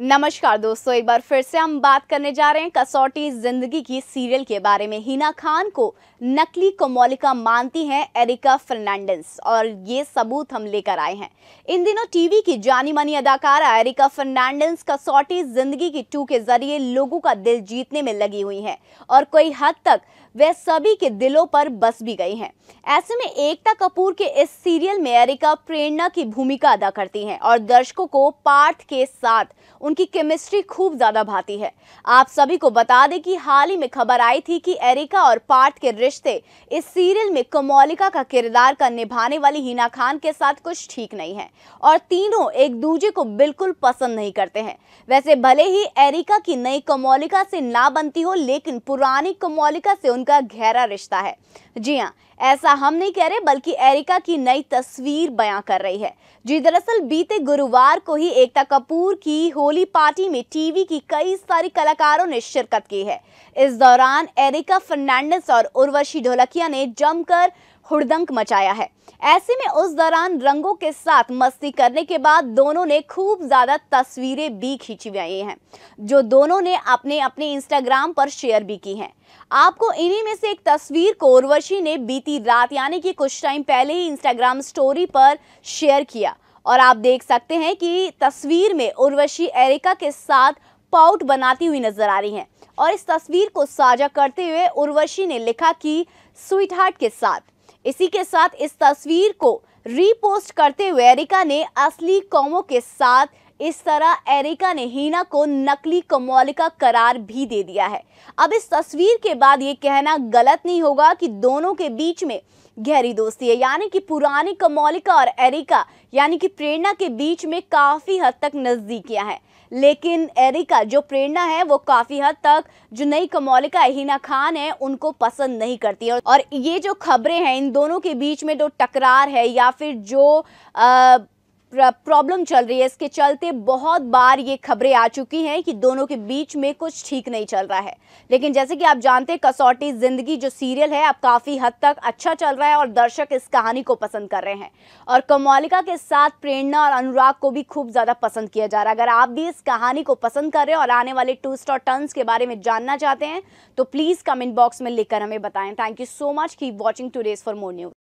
नमस्कार दोस्तों एक बार फिर से हम बात करने जा रहे हैं कसौटी जिंदगी की सीरियल के बारे में हिना खान को नकली कोमोलिका मानती हैं एरिका फर्नांडिस और ये सबूत हम लेकर आए हैं इन दिनों टीवी की जानी मानी अदाकारा एरिका फर्नांडिस कसौटी जिंदगी की टू के जरिए लोगों का दिल जीतने में लगी हुई हैं और कोई हद तक वह सभी के दिलों पर बस भी गई हैं ऐसे में एकता कपूर के इस सीरियल में एरिका प्रेरणा की भूमिका अदा करती हैं और दर्शकों को पार्थ के साथ उनकी केमिस्ट्री खूब ज़्यादा भाती है आप सभी को बता दें कि हाल ही में खबर आई थी कि एरिका और पार्थ के रिश्ते इस सीरियल में कमोलिका का किरदार का निभाने वाली हिना खान के साथ कुछ ठीक नहीं है और तीनों एक दूजे को बिल्कुल पसंद नहीं करते हैं वैसे भले ही एरिका की नई कमोलिका से ना बनती हो लेकिन पुरानी कमोलिका से उनका गहरा रिश्ता है जी हाँ ऐसा हम नहीं कह रहे बल्कि एरिका की नई तस्वीर बयां कर रही है जी दरअसल बीते गुरुवार को ही एकता कपूर की होली पार्टी में टीवी की कई सारी कलाकारों ने शिरकत की है इस दौरान एरिका फर्नांडिस और उर्वशी ढोलकिया ने जमकर हुड़दंग मचाया है ऐसे में उस दौरान रंगों के साथ मस्ती करने के बाद दोनों ने खूब ज़्यादा तस्वीरें भी खींचवाई हैं जो दोनों ने अपने अपने इंस्टाग्राम पर शेयर भी की हैं आपको इन्हीं में से एक तस्वीर को उर्वशी ने बीती रात यानी कि कुछ टाइम पहले ही इंस्टाग्राम स्टोरी पर शेयर किया और आप देख सकते हैं कि तस्वीर में उर्वशी एरिका के साथ पाउट बनाती हुई नजर आ रही हैं और इस तस्वीर को साझा करते हुए उर्वशी ने लिखा कि स्वीट हार्ट के साथ इसी के साथ इस तस्वीर को रीपोस्ट करते हुए एरिका ने असली कौमों के साथ इस तरह एरिका ने हीना को नकली कमौलिका करार भी दे दिया है अब इस तस्वीर के बाद ये कहना गलत नहीं होगा कि दोनों के बीच में गहरी दोस्ती है यानी कि पुरानी कमौलिका और एरिका यानी कि प्रेरणा के बीच में काफ़ी हद तक नज़दीकियां हैं लेकिन एरिका जो प्रेरणा है वो काफ़ी हद तक जो नई कमौलिका हिना खान है उनको पसंद नहीं करती है और ये जो खबरें हैं इन दोनों के बीच में जो टकरार है या फिर जो आ, प्रॉब्लम चल रही है इसके चलते बहुत बार ये खबरें आ चुकी हैं कि दोनों के बीच में कुछ ठीक नहीं चल रहा है लेकिन जैसे कि आप जानते हैं कसौटी जिंदगी जो सीरियल है अब काफ़ी हद तक अच्छा चल रहा है और दर्शक इस कहानी को पसंद कर रहे हैं और कमालिका के साथ प्रेरणा और अनुराग को भी खूब ज़्यादा पसंद किया जा रहा है अगर आप भी इस कहानी को पसंद कर रहे हैं और आने वाले टूस्ट और टर्न्स के बारे में जानना चाहते हैं तो प्लीज़ कमेंट बॉक्स में लिखकर हमें बताएं thank you so much keep watching today's for more news